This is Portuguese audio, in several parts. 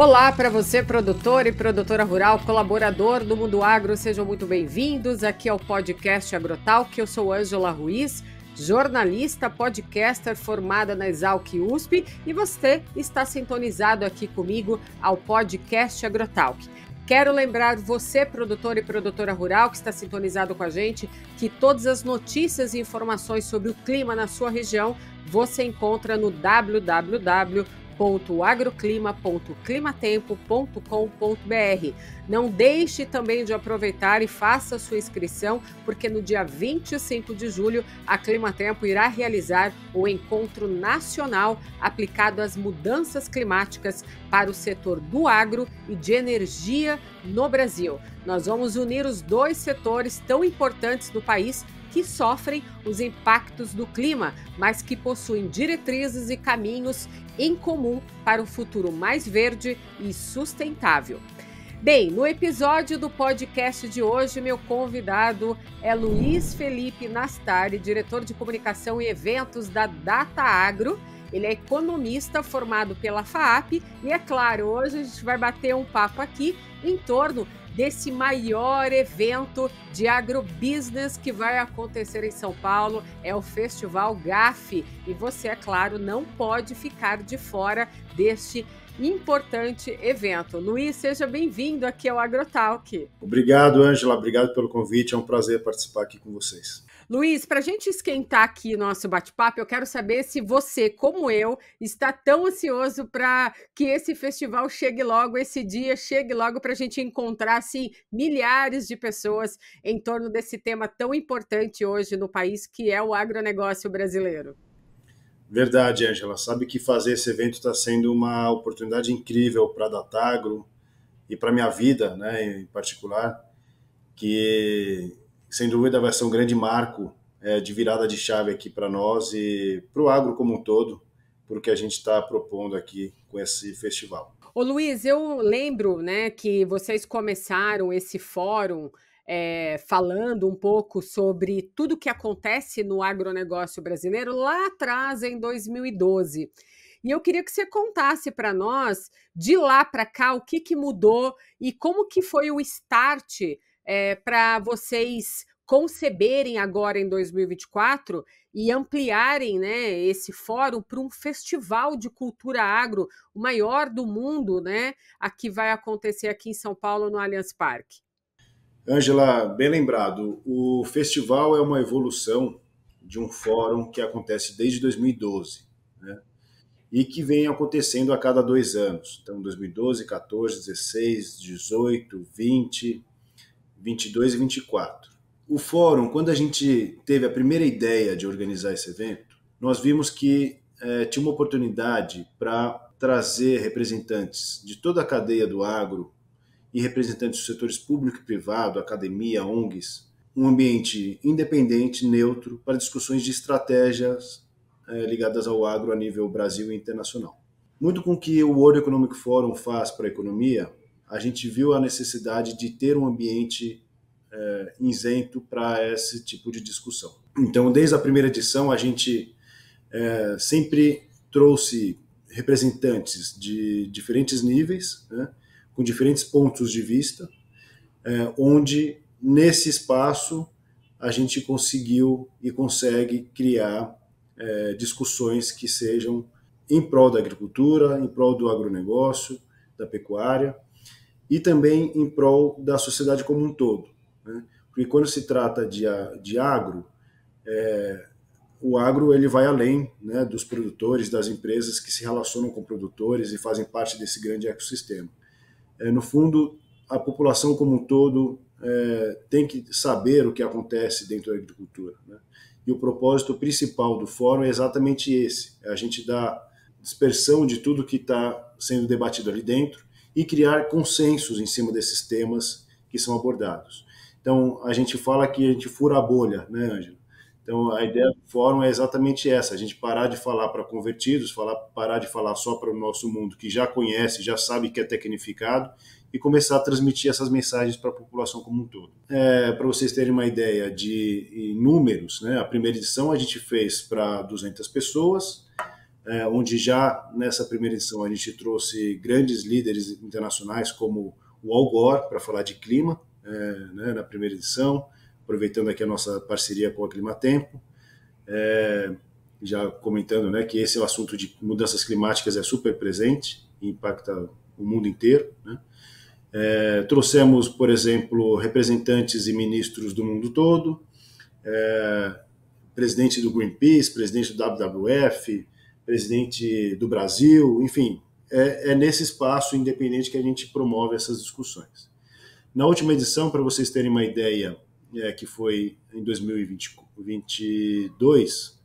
Olá para você, produtor e produtora rural, colaborador do Mundo Agro, sejam muito bem-vindos aqui ao é podcast Agrotal, que eu sou Ângela Ruiz, jornalista, podcaster formada na Exalc USP, e você está sintonizado aqui comigo ao podcast Agrotalk. Quero lembrar você, produtor e produtora rural que está sintonizado com a gente, que todas as notícias e informações sobre o clima na sua região você encontra no www www.agroclima.climatempo.com.br. Não deixe também de aproveitar e faça sua inscrição, porque no dia 25 de julho a Climatempo irá realizar o encontro nacional aplicado às mudanças climáticas para o setor do agro e de energia no Brasil. Nós vamos unir os dois setores tão importantes do país que sofrem os impactos do clima, mas que possuem diretrizes e caminhos em comum para um futuro mais verde e sustentável. Bem, no episódio do podcast de hoje, meu convidado é Luiz Felipe Nastari, diretor de comunicação e eventos da Data Agro. Ele é economista formado pela FAAP e, é claro, hoje a gente vai bater um papo aqui em torno desse maior evento de agrobusiness que vai acontecer em São Paulo, é o Festival GAF. E você, é claro, não pode ficar de fora deste importante evento. Luiz, seja bem-vindo aqui ao AgroTalk. Obrigado, Ângela. Obrigado pelo convite. É um prazer participar aqui com vocês. Luiz, para a gente esquentar aqui nosso bate-papo, eu quero saber se você, como eu, está tão ansioso para que esse festival chegue logo, esse dia chegue logo para a gente encontrar assim, milhares de pessoas em torno desse tema tão importante hoje no país, que é o agronegócio brasileiro. Verdade, Angela. Sabe que fazer esse evento está sendo uma oportunidade incrível para a Datagro e para minha vida, né, em particular, que sem dúvida vai ser um grande marco é, de virada de chave aqui para nós e para o agro como um todo, porque a gente está propondo aqui com esse festival. Ô Luiz, eu lembro né, que vocês começaram esse fórum é, falando um pouco sobre tudo que acontece no agronegócio brasileiro lá atrás, em 2012. E eu queria que você contasse para nós, de lá para cá, o que, que mudou e como que foi o start é, eh, para vocês conceberem agora em 2024 e ampliarem né, esse fórum para um festival de cultura agro, o maior do mundo, né, a que vai acontecer aqui em São Paulo, no Allianz Parque. Ângela, bem lembrado, o festival é uma evolução de um fórum que acontece desde 2012 né, e que vem acontecendo a cada dois anos. Então, 2012, 14, 16, 18, 20, 22 e 24. O fórum, quando a gente teve a primeira ideia de organizar esse evento, nós vimos que é, tinha uma oportunidade para trazer representantes de toda a cadeia do agro e representantes dos setores público e privado, academia, ONGs, um ambiente independente, neutro, para discussões de estratégias é, ligadas ao agro a nível Brasil e internacional. Muito com o que o World Economic Forum faz para a economia, a gente viu a necessidade de ter um ambiente é, isento para esse tipo de discussão. Então, desde a primeira edição, a gente é, sempre trouxe representantes de diferentes níveis, né, com diferentes pontos de vista, é, onde nesse espaço a gente conseguiu e consegue criar é, discussões que sejam em prol da agricultura, em prol do agronegócio, da pecuária, e também em prol da sociedade como um todo. Né? Porque quando se trata de, de agro, é, o agro ele vai além né, dos produtores, das empresas que se relacionam com produtores e fazem parte desse grande ecossistema. É, no fundo, a população como um todo é, tem que saber o que acontece dentro da agricultura. Né? E o propósito principal do fórum é exatamente esse: é a gente dar dispersão de tudo que está sendo debatido ali dentro e criar consensos em cima desses temas que são abordados. Então, a gente fala que a gente fura a bolha, né, Ângela? Então, a ideia do fórum é exatamente essa: a gente parar de falar para convertidos, falar, parar de falar só para o nosso mundo que já conhece, já sabe que é tecnificado e começar a transmitir essas mensagens para a população como um todo. É, para vocês terem uma ideia de números, né, a primeira edição a gente fez para 200 pessoas, é, onde já nessa primeira edição a gente trouxe grandes líderes internacionais como o Al Gore para falar de clima é, né, na primeira edição, aproveitando aqui a nossa parceria com a Climatempo, é, já comentando né, que esse é o assunto de mudanças climáticas é super presente e impacta o mundo inteiro. Né? É, trouxemos, por exemplo, representantes e ministros do mundo todo, é, presidente do Greenpeace, presidente do WWF, presidente do Brasil, enfim, é, é nesse espaço independente que a gente promove essas discussões. Na última edição, para vocês terem uma ideia, é, que foi em 2022,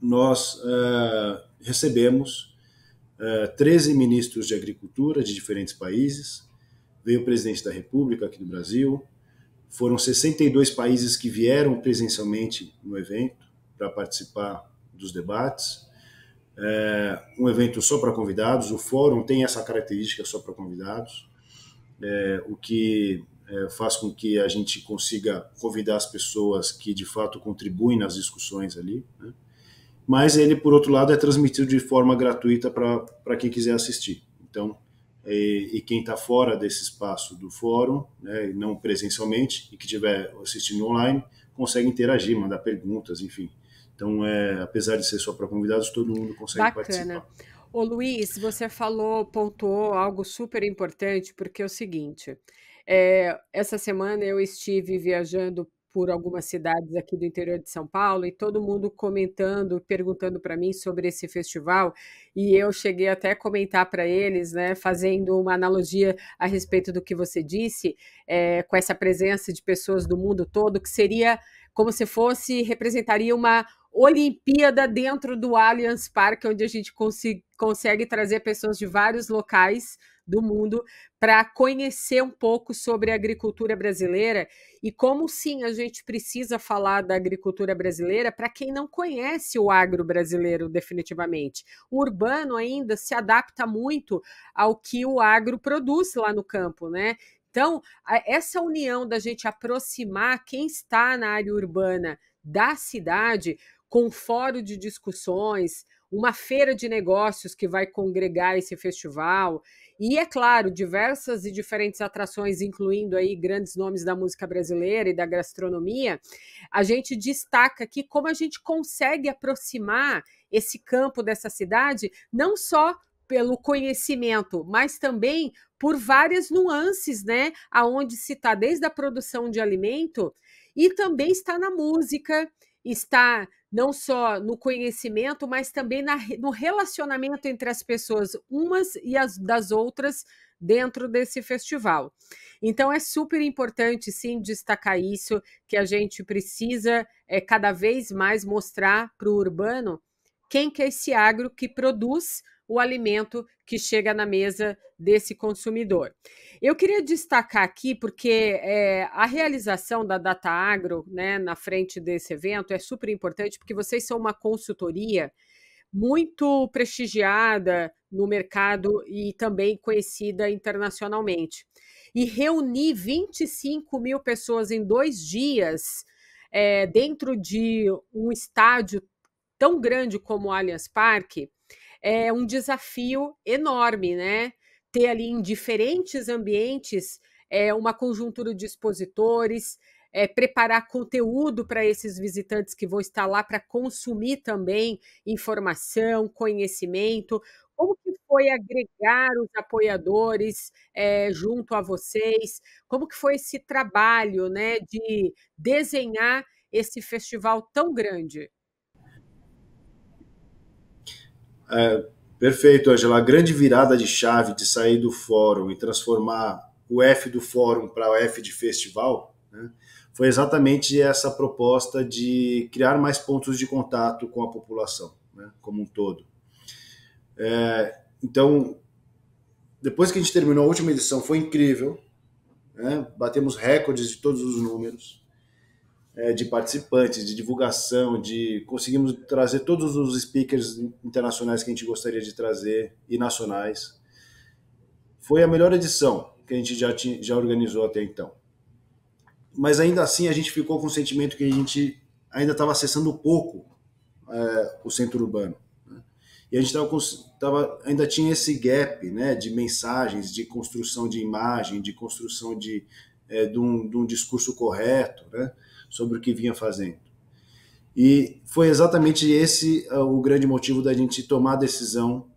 nós uh, recebemos uh, é, 13 ministros de agricultura de diferentes países, veio o presidente da República aqui do Brasil, foram 62 países que vieram presencialmente no evento para participar dos debates é, um evento só para convidados, o fórum tem essa característica só para convidados, é, o que é, faz com que a gente consiga convidar as pessoas que de fato contribuem nas discussões ali, né? mas ele, por outro lado, é transmitido de forma gratuita para quem quiser assistir. Então, e, é, e quem está fora desse espaço do fórum, né, não presencialmente, e que estiver assistindo online, consegue interagir, mandar perguntas, enfim. Então, é, apesar de ser só para convidados, todo mundo consegue Bacana. participar. Ô Luiz, você falou, pontuou algo super importante, porque é o seguinte: é, essa semana eu estive viajando por algumas cidades aqui do interior de São Paulo e todo mundo comentando, perguntando para mim sobre esse festival e eu cheguei até a comentar para eles, né, fazendo uma analogia a respeito do que você disse, é, com essa presença de pessoas do mundo todo, que seria como se fosse, representaria uma Olimpíada dentro do Allianz Parque, onde a gente consegue trazer pessoas de vários locais do mundo para conhecer um pouco sobre a agricultura brasileira e como sim a gente precisa falar da agricultura brasileira para quem não conhece o agro brasileiro definitivamente. O urbano ainda se adapta muito ao que o agro produz lá no campo, né? Então, essa união da gente aproximar quem está na área urbana da cidade com um fórum de discussões, uma feira de negócios que vai congregar esse festival e é claro diversas e diferentes atrações, incluindo aí grandes nomes da música brasileira e da gastronomia. A gente destaca aqui como a gente consegue aproximar esse campo dessa cidade não só pelo conhecimento, mas também por várias nuances, né? Aonde se está desde a produção de alimento e também está na música, está não só no conhecimento, mas também na, no relacionamento entre as pessoas umas e as das outras dentro desse festival. Então é super importante sim destacar isso que a gente precisa é, cada vez mais mostrar para o urbano quem que é esse agro que produz o alimento que chega na mesa desse consumidor. Eu queria destacar aqui, porque é, a realização da Data Agro né, na frente desse evento é super importante, porque vocês são uma consultoria muito prestigiada no mercado e também conhecida internacionalmente. E reunir 25 mil pessoas em dois dias. É, dentro de um estádio tão grande como o Allianz Parque é uhum. um desafio enorme, né? Ter ali em diferentes ambientes é, uma conjuntura de expositores, é, preparar conteúdo para esses visitantes que vão estar lá para consumir também informação, conhecimento. Como que foi agregar os apoiadores é, junto a vocês? Como que foi esse trabalho né, de desenhar esse festival tão grande? É, perfeito, Angela. A grande virada de chave de sair do fórum e transformar o F do fórum para o F de festival né, foi exatamente essa proposta de criar mais pontos de contato com a população, né, como um todo. É, então, depois que a gente terminou a última edição, foi incrível. Né, batemos recordes de todos os números. É, de participantes, de divulgação, de conseguimos trazer todos os speakers internacionais que a gente gostaria de trazer e nacionais. Foi a melhor edição que a gente já, já organizou até então. Mas ainda assim a gente ficou com o sentimento que a gente ainda estava acessando pouco é, o centro urbano. Né? E a gente tava, tava, ainda tinha esse gap né, de mensagens, de construção de imagem, de construção de, é, de, um, de um discurso correto, né? sobre o que vinha fazendo. E foi exatamente esse ah, o grande motivo da gente tomar a decisão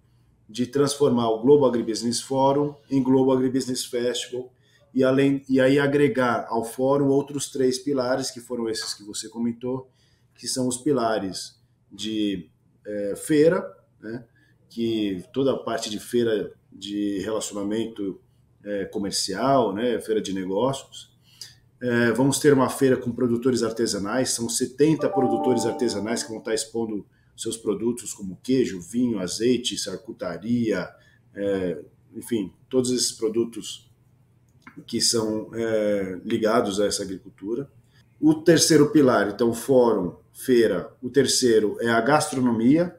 de transformar o Globo Agribusiness Forum em Globo Agribusiness Festival e além e aí agregar ao fórum outros três pilares que foram esses que você comentou, que são os pilares de é, feira, né, que toda a parte de feira de relacionamento é, comercial, né, feira de negócios, é, vamos ter uma feira com produtores artesanais, são 70 produtores artesanais que vão estar expondo seus produtos, como queijo, vinho, azeite, sarcutaria, é, enfim, todos esses produtos que são é, ligados a essa agricultura. O terceiro pilar, então, fórum, feira. O terceiro é a gastronomia,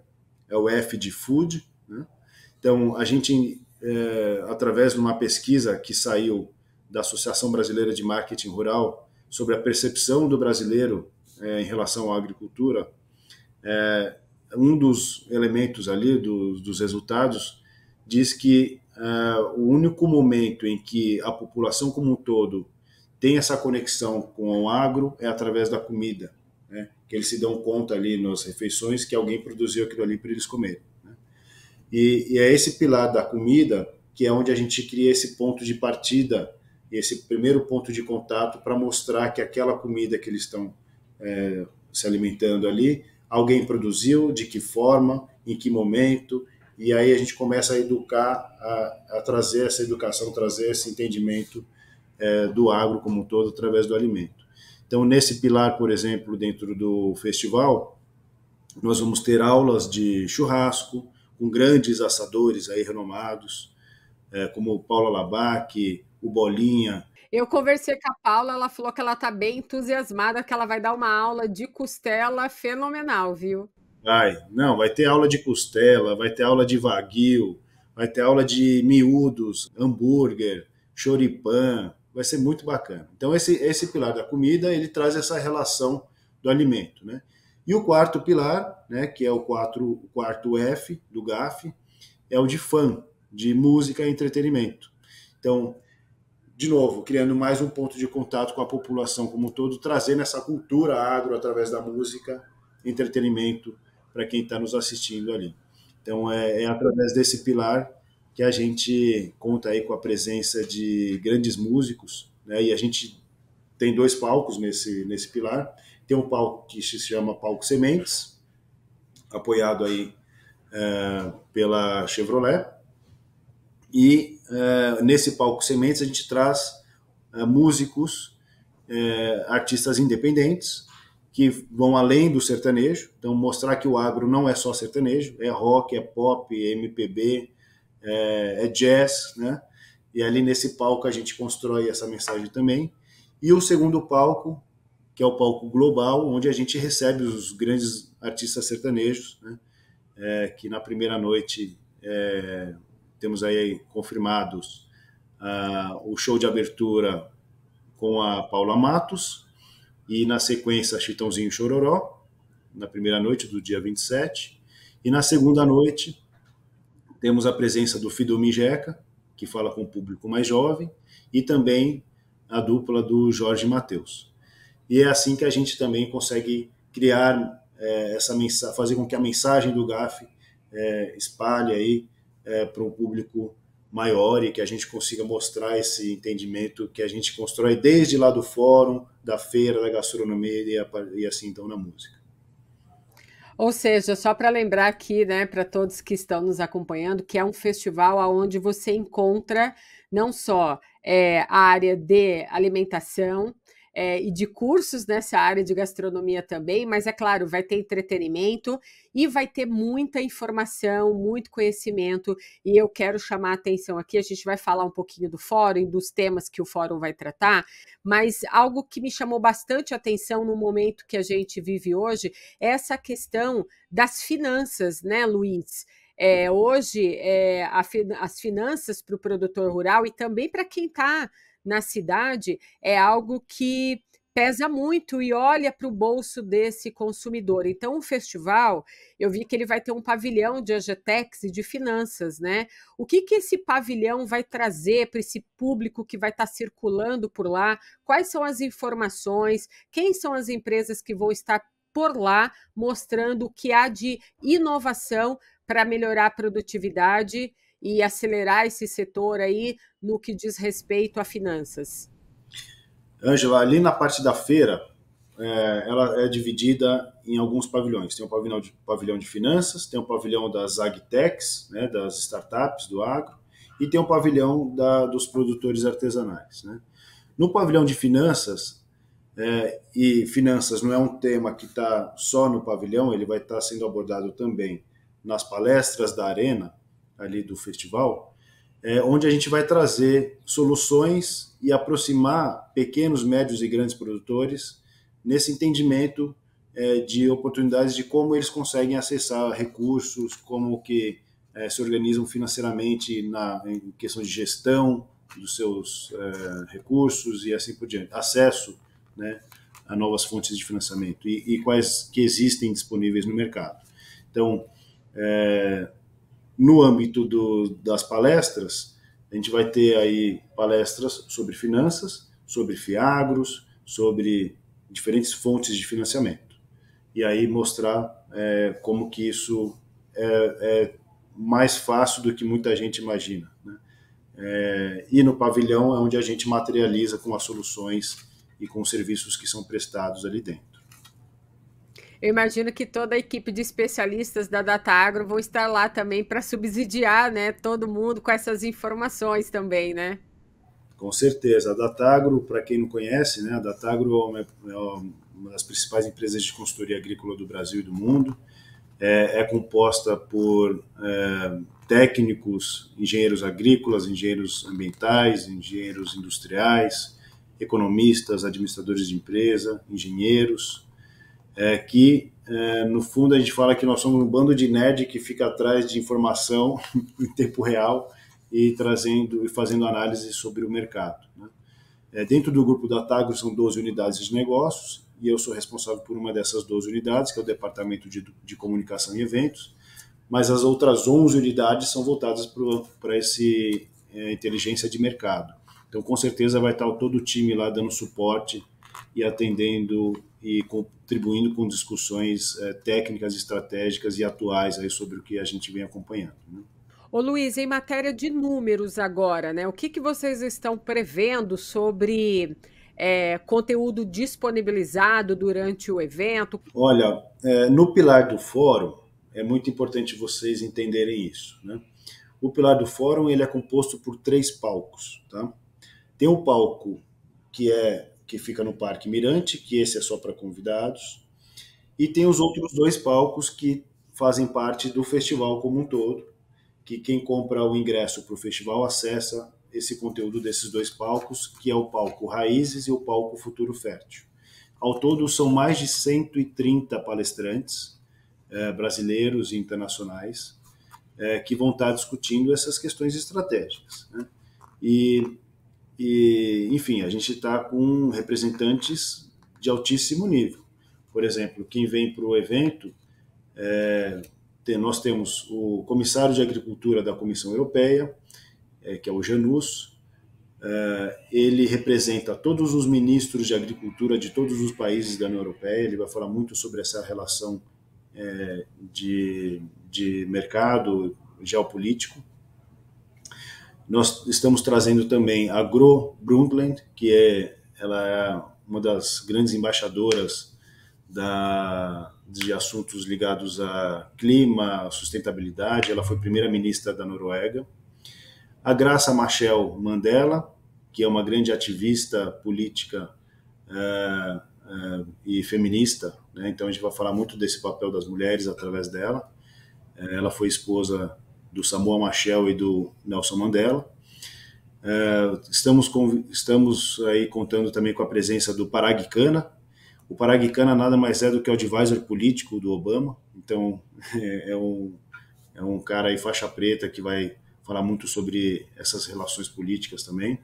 é o F de food. Né? Então, a gente, é, através de uma pesquisa que saiu da Associação Brasileira de Marketing Rural sobre a percepção do brasileiro é, em relação à agricultura, é, um dos elementos ali do, dos resultados diz que é, o único momento em que a população como um todo tem essa conexão com o agro é através da comida, né? que eles se dão conta ali nas refeições que alguém produziu aquilo ali para eles comerem. Né? E, e é esse pilar da comida que é onde a gente cria esse ponto de partida esse primeiro ponto de contato para mostrar que aquela comida que eles estão é, se alimentando ali, alguém produziu, de que forma, em que momento, e aí a gente começa a educar, a, a trazer essa educação, trazer esse entendimento é, do agro como um todo através do alimento. Então, nesse pilar, por exemplo, dentro do festival, nós vamos ter aulas de churrasco com grandes assadores aí renomados, é, como o Paulo Labac, o Bolinha. Eu conversei com a Paula, ela falou que ela está bem entusiasmada, que ela vai dar uma aula de costela fenomenal, viu? Vai, não, vai ter aula de costela, vai ter aula de vaguio, vai ter aula de miúdos, hambúrguer, choripã, vai ser muito bacana. Então esse, esse pilar da comida, ele traz essa relação do alimento, né? E o quarto pilar, né, que é o, quatro, o quarto F do GAF, é o de fã, de música e entretenimento. Então, de novo, criando mais um ponto de contato com a população como um todo, trazendo essa cultura agro através da música, entretenimento para quem está nos assistindo ali. Então, é, é através desse pilar que a gente conta aí com a presença de grandes músicos, né? E a gente tem dois palcos nesse nesse pilar. Tem um palco que se chama Palco Sementes, apoiado aí é, pela Chevrolet, e uh, nesse palco Sementes a gente traz uh, músicos, uh, artistas independentes, que vão além do sertanejo, então mostrar que o agro não é só sertanejo, é rock, é pop, é MPB, é, é jazz, né? E ali nesse palco a gente constrói essa mensagem também. E o segundo palco, que é o palco global, onde a gente recebe os grandes artistas sertanejos, né? É, que na primeira noite é, temos aí confirmados uh, o show de abertura com a Paula Matos e na sequência Chitãozinho Chororó, na primeira noite do dia 27. E na segunda noite temos a presença do Fidomir Jeca, que fala com o público mais jovem, e também a dupla do Jorge Mateus. E é assim que a gente também consegue criar é, essa mensagem, fazer com que a mensagem do GAF é, espalhe aí é, para um público maior e que a gente consiga mostrar esse entendimento que a gente constrói desde lá do fórum, da feira, da gastronomia e, e assim então na música. Ou seja, só para lembrar aqui, né, para todos que estão nos acompanhando, que é um festival onde você encontra não só é, a área de alimentação, é, e de cursos nessa área de gastronomia também, mas é claro, vai ter entretenimento e vai ter muita informação, muito conhecimento, e eu quero chamar a atenção aqui, a gente vai falar um pouquinho do fórum, dos temas que o fórum vai tratar, mas algo que me chamou bastante atenção no momento que a gente vive hoje é essa questão das finanças, né, Luiz? É, hoje, é, a, as finanças para o produtor rural e também para quem está na cidade é algo que pesa muito e olha para o bolso desse consumidor. Então, o festival, eu vi que ele vai ter um pavilhão de Agetex e de finanças, né? O que, que esse pavilhão vai trazer para esse público que vai estar tá circulando por lá? Quais são as informações? Quem são as empresas que vão estar por lá mostrando o que há de inovação para melhorar a produtividade? e acelerar esse setor aí no que diz respeito a finanças? Ângela, ali na parte da feira, é, ela é dividida em alguns pavilhões. Tem o pavilhão de, pavilhão de finanças, tem o pavilhão das agtechs, né, das startups do agro, e tem o pavilhão da, dos produtores artesanais. Né? No pavilhão de finanças, é, e finanças não é um tema que está só no pavilhão, ele vai estar tá sendo abordado também nas palestras da Arena, ali do festival, é, onde a gente vai trazer soluções e aproximar pequenos, médios e grandes produtores nesse entendimento é, de oportunidades de como eles conseguem acessar recursos, como que é, se organizam financeiramente na em questão de gestão dos seus é, recursos e assim por diante, acesso, né, a novas fontes de financiamento e, e quais que existem disponíveis no mercado. Então, é, no âmbito do, das palestras, a gente vai ter aí palestras sobre finanças, sobre fiagros, sobre diferentes fontes de financiamento. E aí mostrar é, como que isso é, é, mais fácil do que muita gente imagina. Né? É, e no pavilhão é onde a gente materializa com as soluções e com os serviços que são prestados ali dentro. Eu imagino que toda a equipe de especialistas da Data Agro vão estar lá também para subsidiar né, todo mundo com essas informações também, né? Com certeza. A Datagro, para quem não conhece, né, a Datagro é, é uma das principais empresas de consultoria agrícola do Brasil e do mundo. É, é composta por é, técnicos, engenheiros agrícolas, engenheiros ambientais, engenheiros industriais, economistas, administradores de empresa, engenheiros, é, que é, no fundo a gente fala que nós somos um bando de nerd que fica atrás de informação em tempo real e trazendo e fazendo análise sobre o mercado. Né? É, dentro do grupo da Tagro são 12 unidades de negócios e eu sou responsável por uma dessas 12 unidades, que é o Departamento de, de Comunicação e Eventos, mas as outras 11 unidades são voltadas para esse é, inteligência de mercado. Então, com certeza vai estar todo o time lá dando suporte e atendendo e contribuindo com discussões eh, técnicas, estratégicas e atuais aí sobre o que a gente vem acompanhando. Né? Ô Luiz, em matéria de números agora, né? O que, que vocês estão prevendo sobre é, conteúdo disponibilizado durante o evento? Olha, é, no pilar do fórum é muito importante vocês entenderem isso, né? O pilar do fórum ele é composto por três palcos, tá? Tem o um palco que é que fica no Parque Mirante, que esse é só para convidados, e tem os outros dois palcos que fazem parte do festival como um todo, que quem compra o ingresso para o festival acessa esse conteúdo desses dois palcos, que é o palco Raízes e o palco Futuro Fértil. Ao todo, são mais de 130 palestrantes eh, brasileiros e internacionais eh, que vão estar tá discutindo essas questões estratégicas. Né? E e, enfim, a gente está com representantes de altíssimo nível. Por exemplo, quem vem para o evento, é, tem, nós temos o comissário de Agricultura da Comissão Europeia, é, que é o Janus, é, ele representa todos os ministros de agricultura de todos os países da União Europeia, ele vai falar muito sobre essa relação é, de, de mercado geopolítico. Nós estamos trazendo também a Gro Brundtland, que é, ela é uma das grandes embaixadoras da, de assuntos ligados a clima, sustentabilidade. Ela foi primeira-ministra da Noruega. A Graça Machel Mandela, que é uma grande ativista política eh, eh, e feminista. Né? Então, a gente vai falar muito desse papel das mulheres através dela. Eh, ela foi esposa do Samuel Machel e do Nelson Mandela. Uh, estamos, com, estamos aí contando também com a presença do Paraguicana. O Paraguicana nada mais é do que o advisor político do Obama, então é, é, um, é um cara aí faixa preta que vai falar muito sobre essas relações políticas também.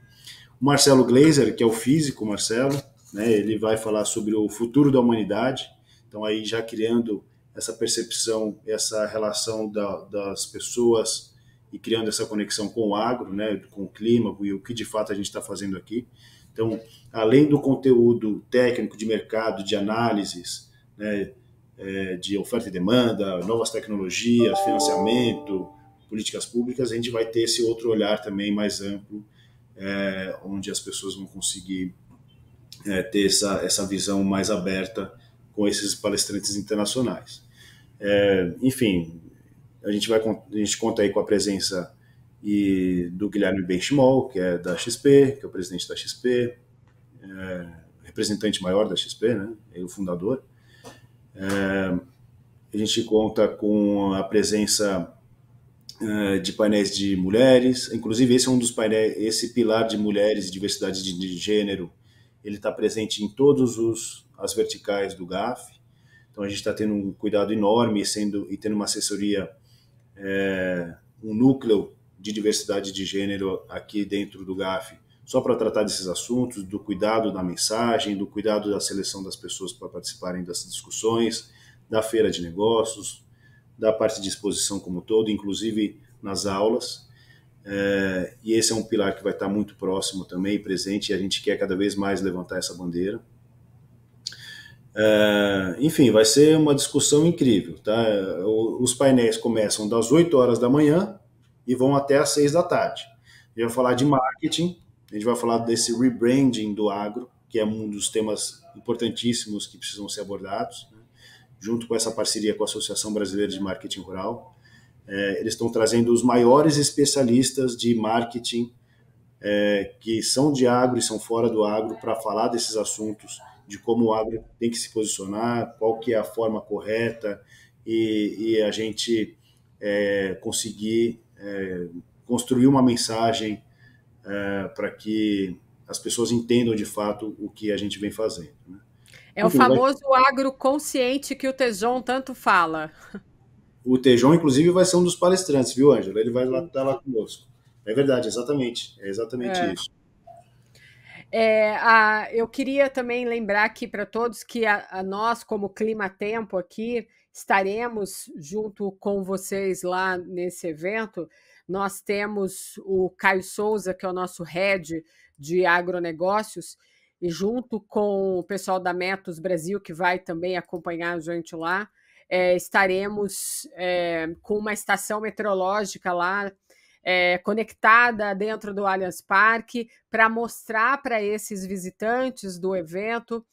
O Marcelo Glazer, que é o físico Marcelo, né, ele vai falar sobre o futuro da humanidade, então aí já criando essa percepção, essa relação da, das pessoas e criando essa conexão com o agro, né, com o clima e o que de fato a gente está fazendo aqui. Então, além do conteúdo técnico de mercado, de análises, né, eh, de oferta e demanda, novas tecnologias, financiamento, políticas públicas, a gente vai ter esse outro olhar também mais amplo, é, onde as pessoas vão conseguir é, ter essa, essa visão mais aberta com esses palestrantes internacionais. É, enfim, a gente vai a gente conta aí com a presença e do Guilherme Benchimol, que é da XP, que é o presidente da XP, é, representante maior da XP, né? Ele é o fundador. É, a gente conta com a presença é, de painéis de mulheres, inclusive esse é um dos painéis, esse pilar de mulheres e diversidade de, de gênero, ele está presente em todos os as verticais do GAF. Então a gente está tendo um cuidado enorme sendo, e tendo uma assessoria, é, um núcleo de diversidade de gênero aqui dentro do GAF, só para tratar desses assuntos, do cuidado da mensagem, do cuidado da seleção das pessoas para participarem dessas discussões, da feira de negócios, da parte de exposição como todo, inclusive nas aulas. É, e esse é um pilar que vai estar tá muito próximo também, presente, e a gente quer cada vez mais levantar essa bandeira. É, enfim, vai ser uma discussão incrível. Tá? Os painéis começam das 8 horas da manhã e vão até às 6 da tarde. A gente vai falar de marketing, a gente vai falar desse rebranding do agro, que é um dos temas importantíssimos que precisam ser abordados, né? junto com essa parceria com a Associação Brasileira de Marketing Rural. É, eles estão trazendo os maiores especialistas de marketing é, que são de agro e são fora do agro para falar desses assuntos de como o agro tem que se posicionar, qual que é a forma correta e, e a gente é, conseguir é, construir uma mensagem é, para que as pessoas entendam de fato o que a gente vem fazendo. Né? É Enfim, o famoso vai... agro consciente que o Tejon tanto fala. O Tejon, inclusive, vai ser um dos palestrantes, viu, Ângela? Ele vai estar lá, tá lá conosco. É verdade, exatamente. É exatamente é. isso. É, a, eu queria também lembrar aqui para todos que a, a, nós, como Clima Tempo aqui, estaremos junto com vocês lá nesse evento. Nós temos o Caio Souza, que é o nosso head de agronegócios, e junto com o pessoal da Metos Brasil, que vai também acompanhar a gente lá, é, estaremos é, com uma estação meteorológica lá é, conectada dentro do Allianz Parque para mostrar para esses visitantes do evento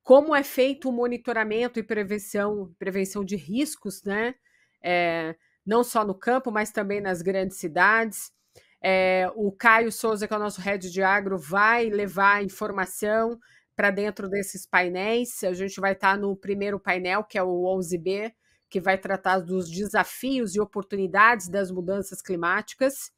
como é feito o monitoramento e prevenção, prevenção de riscos, né? É, não só no campo, mas também nas grandes cidades. É, o Caio Souza, que é o nosso head de agro, vai levar informação para dentro desses painéis. A gente vai estar tá no primeiro painel, que é o 11B, que vai tratar dos desafios e oportunidades das mudanças climáticas.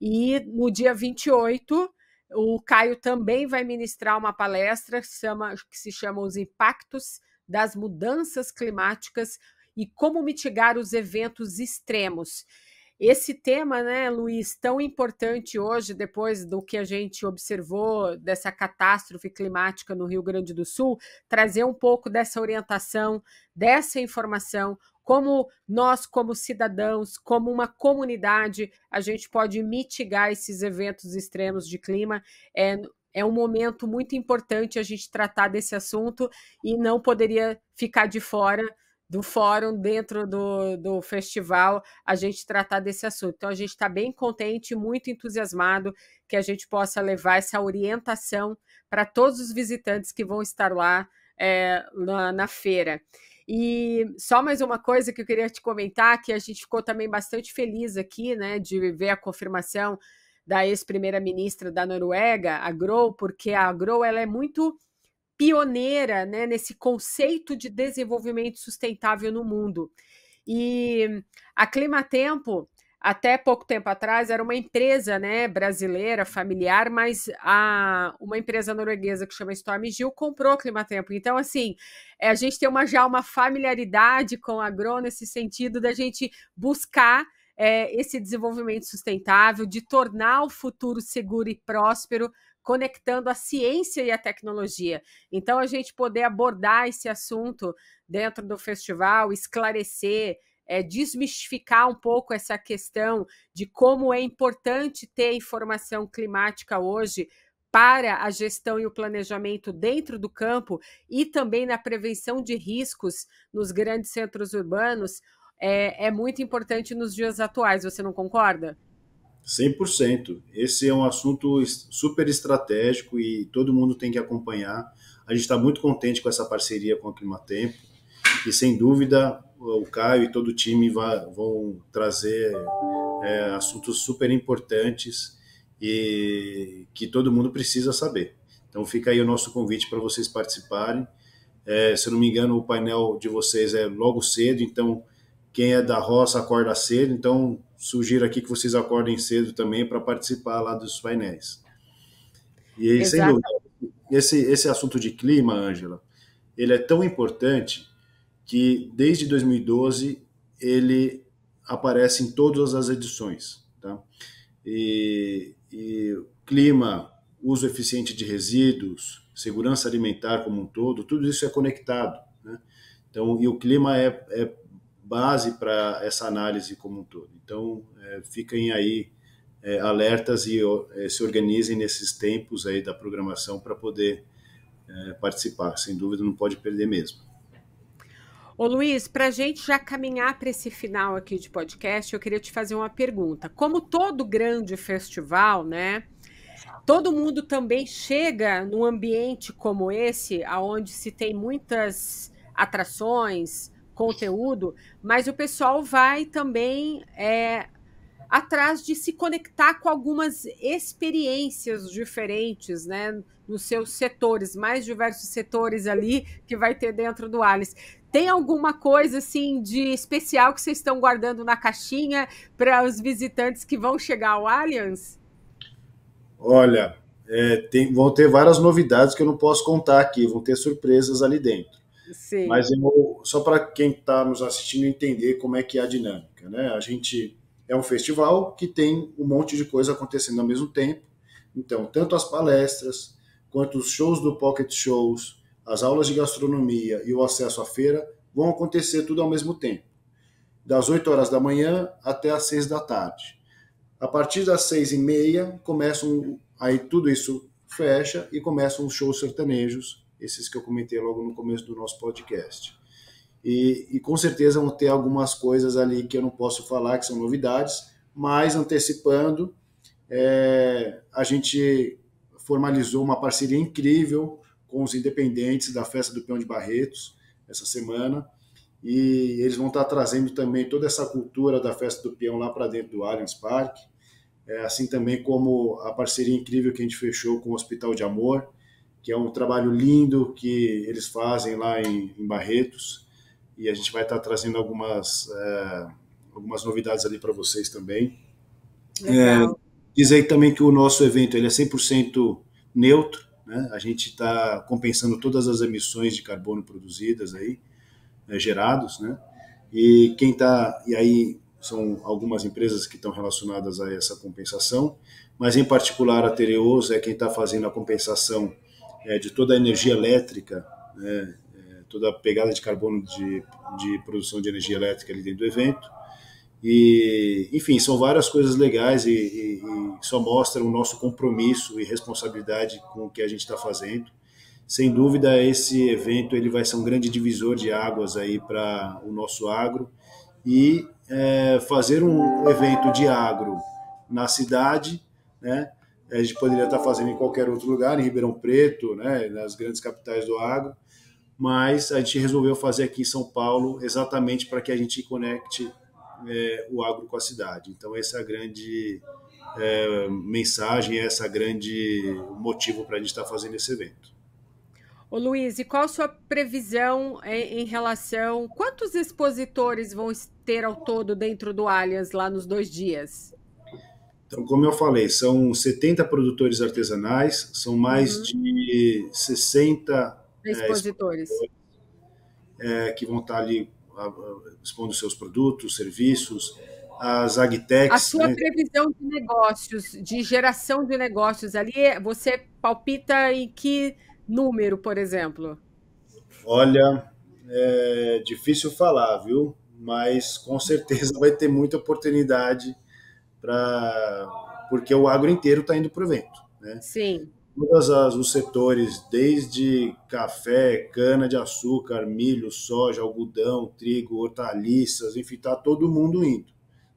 E no dia 28, o Caio também vai ministrar uma palestra que, chama, que se chama Os Impactos das Mudanças Climáticas e Como Mitigar os Eventos Extremos. Esse tema, né, Luiz, tão importante hoje, depois do que a gente observou dessa catástrofe climática no Rio Grande do Sul, trazer um pouco dessa orientação, dessa informação, como nós, como cidadãos, como uma comunidade, a gente pode mitigar esses eventos extremos de clima. É, é um momento muito importante a gente tratar desse assunto e não poderia ficar de fora do fórum, dentro do, do festival, a gente tratar desse assunto. Então, a gente está bem contente, muito entusiasmado que a gente possa levar essa orientação para todos os visitantes que vão estar lá é, na, na feira. E só mais uma coisa que eu queria te comentar, que a gente ficou também bastante feliz aqui, né, de ver a confirmação da ex-primeira-ministra da Noruega, a Gro, porque a Gro ela é muito pioneira né, nesse conceito de desenvolvimento sustentável no mundo. E a Climatempo, até pouco tempo atrás, era uma empresa né, brasileira, familiar, mas a, uma empresa norueguesa que chama Storm Gil comprou a Climatempo. Então, assim, é, a gente tem uma, já uma familiaridade com a Agro nesse sentido da gente buscar é, esse desenvolvimento sustentável, de tornar o futuro seguro e próspero conectando a ciência e a tecnologia. Então, a gente poder abordar esse assunto dentro do festival, esclarecer, é, desmistificar um pouco essa questão de como é importante ter informação climática hoje para a gestão e o planejamento dentro do campo e também na prevenção de riscos nos grandes centros urbanos é, é muito importante nos dias atuais. Você não concorda? 100%. Esse é um assunto super estratégico e todo mundo tem que acompanhar. A gente está muito contente com essa parceria com a Climatempo e, sem dúvida, o Caio e todo o time vão trazer é, assuntos super importantes e que todo mundo precisa saber. Então, fica aí o nosso convite para vocês participarem. É, se eu não me engano, o painel de vocês é logo cedo, então quem é da roça acorda cedo, então sugiro aqui que vocês acordem cedo também para participar lá dos painéis. E aí, sem dúvida, esse, esse assunto de clima, Ângela, ele é tão importante que desde 2012 ele aparece em todas as edições. Tá? E, e clima, uso eficiente de resíduos, segurança alimentar como um todo, tudo isso é conectado. Né? Então, e o clima é, é base para essa análise como um todo. Então, é, fiquem aí é, alertas e é, se organizem nesses tempos aí da programação para poder é, participar. Sem dúvida, não pode perder mesmo. Ô Luiz, para a gente já caminhar para esse final aqui de podcast, eu queria te fazer uma pergunta. Como todo grande festival, né? Todo mundo também chega num ambiente como esse, aonde se tem muitas atrações, conteúdo, mas o pessoal vai também é, atrás de se conectar com algumas experiências diferentes, né? Nos seus setores, mais diversos setores ali que vai ter dentro do Alice. Tem alguma coisa assim de especial que vocês estão guardando na caixinha para os visitantes que vão chegar ao Allianz? Olha, é, tem, vão ter várias novidades que eu não posso contar aqui, vão ter surpresas ali dentro. Sim. Mas eu, só para quem está nos assistindo entender como é que é a dinâmica, né? A gente é um festival que tem um monte de coisa acontecendo ao mesmo tempo. Então, tanto as palestras, quanto os shows do Pocket Shows, as aulas de gastronomia e o acesso à feira vão acontecer tudo ao mesmo tempo, das 8 horas da manhã até as 6 da tarde. A partir das 6 e meia, começam, aí tudo isso fecha e começam os shows sertanejos esses que eu comentei logo no começo do nosso podcast. E, e com certeza vão ter algumas coisas ali que eu não posso falar, que são novidades, mas antecipando, é, a gente formalizou uma parceria incrível com os independentes da festa do Peão de Barretos essa semana e eles vão estar trazendo também toda essa cultura da festa do peão lá para dentro do Allianz Parque, é, assim também como a parceria incrível que a gente fechou com o Hospital de Amor, que é um trabalho lindo que eles fazem lá em, em Barretos. E a gente vai estar tá trazendo algumas, é, algumas novidades ali para vocês também. É, diz aí também que o nosso evento ele é 100% neutro, né? a gente está compensando todas as emissões de carbono produzidas aí, eh, gerados, né? E quem está, e aí são algumas empresas que estão relacionadas a essa compensação, mas em particular a Tereos é quem está fazendo a compensação é, de toda a energia elétrica, né, é, toda a pegada de carbono de, de produção de energia elétrica ali dentro do evento. E, enfim, são várias coisas legais e, e, e só mostra o nosso compromisso e responsabilidade com o que a gente está fazendo. Sem dúvida, esse evento ele vai ser um grande divisor de águas aí para o nosso agro e é, fazer um evento de agro na cidade, né, a gente poderia estar fazendo em qualquer outro lugar, em Ribeirão Preto, né, nas grandes capitais do agro, mas a gente resolveu fazer aqui em São Paulo exatamente para que a gente conecte é, o agro com a cidade. Então, essa é a grande é, mensagem, essa é grande motivo para a gente estar fazendo esse evento. Ô Luiz, e qual a sua previsão em, é, em relação... Quantos expositores vão ter ao todo dentro do Allianz lá nos dois dias? Então, como eu falei, são 70 produtores artesanais, são mais uhum. de 60 é, expositores, é, que vão estar tá ali expondo seus produtos, serviços, as agtechs. A sua né? previsão de negócios, de geração de negócios ali, é, você palpita em que número, por exemplo? Olha, é difícil falar, viu? Mas com certeza vai ter muita oportunidade para porque o agro inteiro está indo para o vento, né? Sim. Todos os setores, desde café, cana de açúcar, milho, soja, algodão, trigo, hortaliças, enfim, está todo mundo indo.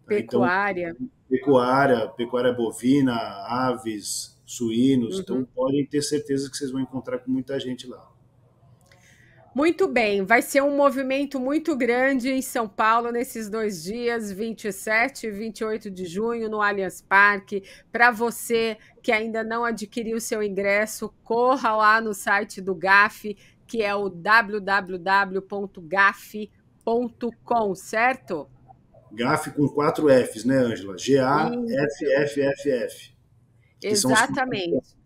Tá? Então, pecuária. Então, pecuária, pecuária bovina, aves, suínos, uhum. então podem ter certeza que vocês vão encontrar com muita gente lá. Muito bem, vai ser um movimento muito grande em São Paulo nesses dois dias, 27 e 28 de junho, no Allianz Parque. Para você que ainda não adquiriu seu ingresso, corra lá no site do GAF, que é o www.gaf.com, certo? GAF com quatro Fs, né, Ângela? G-A-F-F-F-F. Exatamente.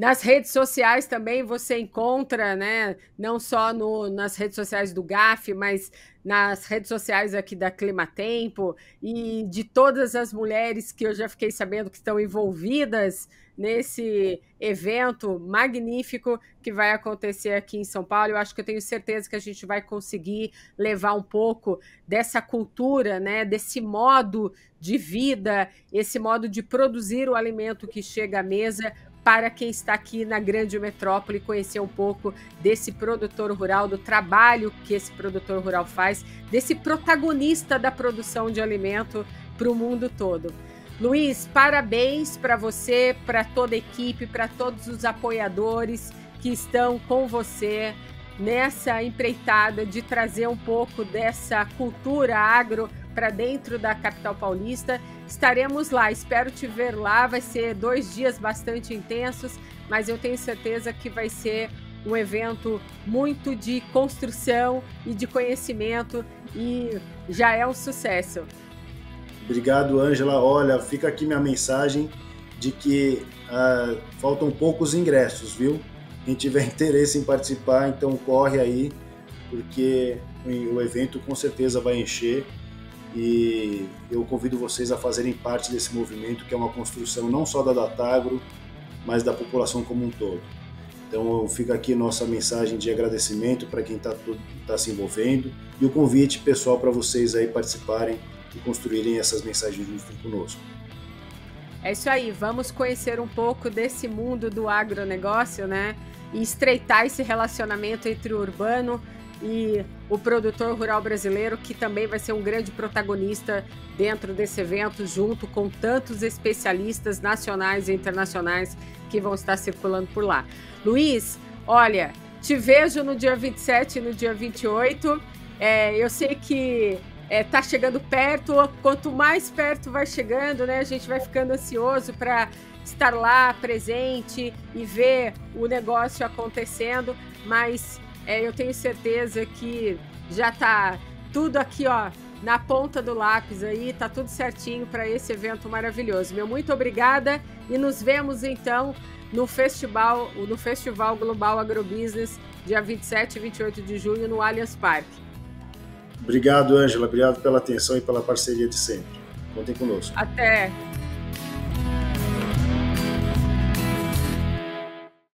Nas redes sociais também você encontra, né? Não só no, nas redes sociais do GAF, mas nas redes sociais aqui da Climatempo e de todas as mulheres que eu já fiquei sabendo que estão envolvidas nesse evento magnífico que vai acontecer aqui em São Paulo. Eu acho que eu tenho certeza que a gente vai conseguir levar um pouco dessa cultura, né, desse modo de vida, esse modo de produzir o alimento que chega à mesa para quem está aqui na grande metrópole conhecer um pouco desse produtor rural, do trabalho que esse produtor rural faz, desse protagonista da produção de alimento para o mundo todo. Luiz, parabéns para você, para toda a equipe, para todos os apoiadores que estão com você nessa empreitada de trazer um pouco dessa cultura agro para dentro da capital paulista. Estaremos lá, espero te ver lá. Vai ser dois dias bastante intensos, mas eu tenho certeza que vai ser um evento muito de construção e de conhecimento e já é um sucesso. Obrigado, Ângela. Olha, fica aqui minha mensagem de que ah, faltam poucos ingressos, viu? Quem tiver interesse em participar, então corre aí, porque o evento com certeza vai encher e eu convido vocês a fazerem parte desse movimento que é uma construção não só da Datagro, mas da população como um todo. Então fica aqui nossa mensagem de agradecimento para quem está tá se envolvendo e o convite pessoal para vocês aí participarem e construírem essas mensagens junto conosco. É isso aí, vamos conhecer um pouco desse mundo do agronegócio, né? E estreitar esse relacionamento entre o urbano e o produtor rural brasileiro, que também vai ser um grande protagonista dentro desse evento, junto com tantos especialistas nacionais e internacionais que vão estar circulando por lá. Luiz, olha, te vejo no dia 27 e no dia 28. É, eu sei que está é, tá chegando perto, quanto mais perto vai chegando, né? A gente vai ficando ansioso para estar lá presente e ver o negócio acontecendo, mas é, eu tenho certeza que já tá tudo aqui, ó, na ponta do lápis aí, tá tudo certinho para esse evento maravilhoso. Meu muito obrigada e nos vemos então no festival, no Festival Global Agrobusiness, dia 27 e 28 de junho no Allianz Parque. Obrigado, Ângela, obrigado pela atenção e pela parceria de sempre. Contem conosco. Até.